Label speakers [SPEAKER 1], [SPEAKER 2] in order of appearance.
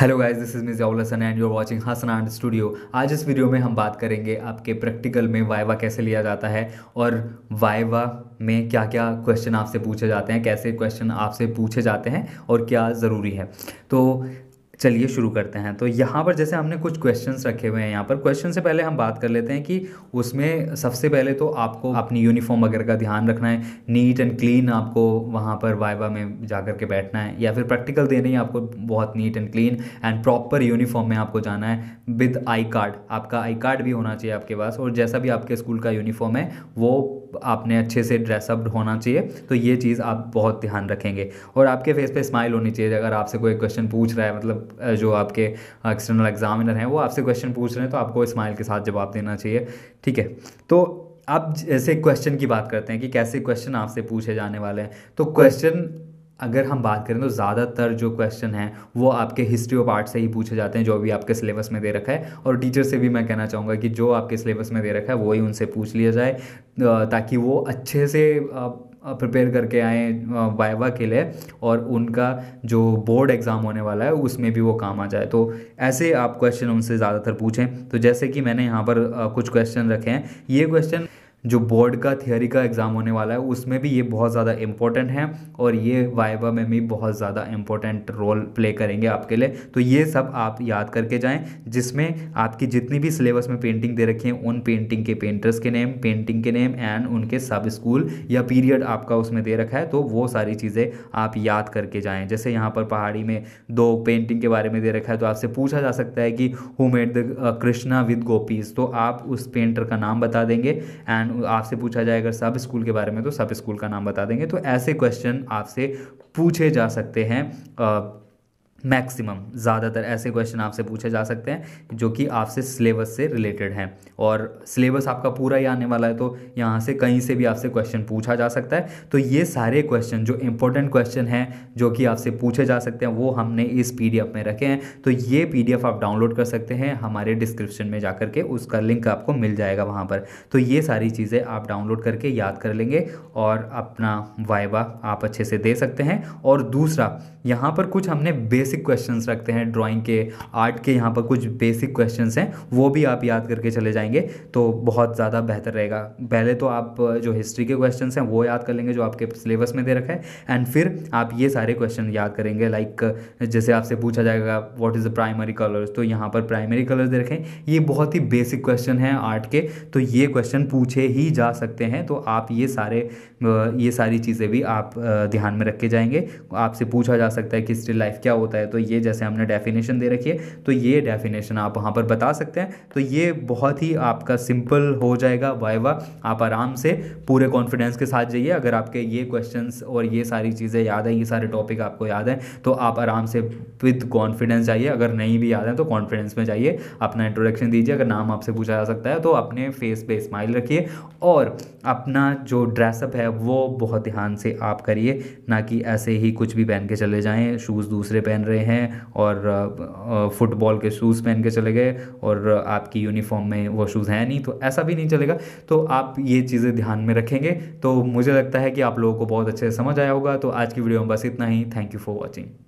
[SPEAKER 1] hello guys this is Mizaul Hasan and you are watching Hasan and studio आज इस video में हम बात करेंगे आपके प्रैक्टिकल में वाइवा कैसे लिया जाता है और वाइवा में क्या क्या क्वेश्चन आपसे पूछे जाते हैं कैसे क्वेश्चन आपसे पूछे जाते हैं और क्या ज़रूरी है तो चलिए शुरू करते हैं तो यहाँ पर जैसे हमने कुछ क्वेश्चंस रखे हुए हैं यहाँ पर क्वेश्चन से पहले हम बात कर लेते हैं कि उसमें सबसे पहले तो आपको अपनी यूनिफॉर्म वगैरह का ध्यान रखना है नीट एंड क्लीन आपको वहाँ पर वाइवा में जा कर के बैठना है या फिर प्रैक्टिकल देने ही आपको बहुत neat and clean and proper uniform में आपको जाना है विद आई कार्ड आपका आई कार्ड भी होना चाहिए आपके पास और जैसा भी आपके स्कूल का यूनिफॉर्म है वो आपने अच्छे से ड्रेसअप होना चाहिए तो ये चीज़ आप बहुत ध्यान रखेंगे और आपके फेस पे स्माइल होनी चाहिए अगर आपसे कोई क्वेश्चन पूछ रहा है मतलब जो आपके एक्सटर्नल एग्जामिनर हैं वो आपसे क्वेश्चन पूछ रहे हैं तो आपको स्माइल के साथ जवाब देना चाहिए ठीक है तो आप जैसे क्वेश्चन की बात करते हैं कि कैसे क्वेश्चन आपसे पूछे जाने वाले हैं तो क्वेश्चन अगर हम बात करें तो ज़्यादातर जो क्वेश्चन हैं वो आपके हिस्ट्री ऑफ आर्ट से ही पूछे जाते हैं जो भी आपके सिलेबस में दे रखा है और टीचर से भी मैं कहना चाहूँगा कि जो आपके सिलेबस में दे रखा है वही उनसे पूछ लिया जाए ताकि वो अच्छे से प्रिपेयर करके आए वाइवा के लिए और उनका जो बोर्ड एग्ज़ाम होने वाला है उसमें भी वो काम आ जाए तो ऐसे आप क्वेश्चन उनसे ज़्यादातर पूछें तो जैसे कि मैंने यहाँ पर कुछ क्वेश्चन रखे हैं ये क्वेश्चन जो बोर्ड का थियोरी का एग्ज़ाम होने वाला है उसमें भी ये बहुत ज़्यादा इंपॉर्टेंट है और ये वाइवा में भी बहुत ज़्यादा इंपॉर्टेंट रोल प्ले करेंगे आपके लिए तो ये सब आप याद करके जाएँ जिसमें आपकी जितनी भी सिलेबस में पेंटिंग दे रखी है उन पेंटिंग के पेंटर्स के नेम पेंटिंग के नेम एंड उनके सब स्कूल या पीरियड आपका उसमें दे रखा है तो वो सारी चीज़ें आप याद करके जाएँ जैसे यहाँ पर पहाड़ी में दो पेंटिंग के बारे में दे रखा है तो आपसे पूछा जा सकता है कि who made the Krishna with gopis तो आप उस पेंटर का नाम बता देंगे एंड एंड आपसे पूछा जाए अगर सब स्कूल के बारे में तो सब स्कूल का नाम बता देंगे तो ऐसे क्वेश्चन आपसे पूछे जा सकते हैं मैक्सिमम ज़्यादातर ऐसे क्वेश्चन आपसे पूछे जा सकते हैं जो कि आपसे सिलेबस से रिलेटेड हैं और सिलेबस आपका पूरा ही आने वाला है तो यहाँ से कहीं से भी आपसे क्वेश्चन पूछा जा सकता है तो ये सारे क्वेश्चन जो इंपॉर्टेंट क्वेश्चन हैं जो कि आपसे पूछे जा सकते हैं वो हमने इस पी में रखे हैं तो ये पी आप डाउनलोड कर सकते हैं हमारे डिस्क्रिप्शन में जा के उसका लिंक आपको मिल जाएगा वहाँ पर तो ये सारी चीज़ें आप डाउनलोड करके याद कर लेंगे और अपना वाइवा आप अच्छे से दे सकते हैं और दूसरा यहाँ पर कुछ हमने बेस बेसिक क्वेश्चंस रखते हैं ड्राइंग के आर्ट के यहाँ पर कुछ बेसिक क्वेश्चंस हैं वो भी आप याद करके चले जाएंगे तो बहुत ज़्यादा बेहतर रहेगा पहले तो आप जो हिस्ट्री के क्वेश्चंस हैं वो याद कर लेंगे जो आपके सिलेबस में दे रखा है एंड फिर आप ये सारे क्वेश्चन याद करेंगे लाइक जैसे आपसे पूछा जाएगा what is the primary colours तो यहाँ पर प्राइमरी कलर्स दे रखें ये बहुत ही बेसिक क्वेश्चन है आर्ट के तो ये क्वेश्चन पूछे ही जा सकते हैं तो आप ये सारे ये सारी चीज़ें भी आप ध्यान में रख के जाएंगे आपसे पूछा जा सकता है कि स्टिल लाइफ क्या होता है है तो ये जैसे हमने डेफिनेशन दे रखी है तो ये डेफिनेशन आप वहाँ पर बता सकते हैं तो ये बहुत ही आपका सिंपल हो जाएगा वाइवा आप आराम से पूरे कॉन्फिडेंस के साथ जाइए अगर आपके ये क्वेश्चन और ये सारी चीज़ें याद हैं ये सारे टॉपिक आपको याद हैं तो आप आराम से विद कॉन्फिडेंस जाइए अगर नहीं भी याद है तो कॉन्फिडेंस में जाइए अपना इंट्रोडक्शन दीजिए अगर नाम आपसे पूछा जा सकता है तो अपने फेस पे स्माइल रखिए और अपना जो ड्रेसअप है वो बहुत ध्यान से आप करिए ना कि ऐसे ही कुछ भी पहन के चले जाएँ शूज़ दूसरे पहन रहे हैं और फुटबॉल के शूज़ पहन के चले गए और आपकी यूनिफॉर्म में वो शूज़ हैं नहीं तो ऐसा भी नहीं चलेगा तो आप ये चीज़ें ध्यान में रखेंगे तो मुझे लगता है कि आप लोगों को बहुत अच्छे से समझ आया होगा तो आज की वीडियो में बस इतना ही थैंक यू फॉर वॉचिंग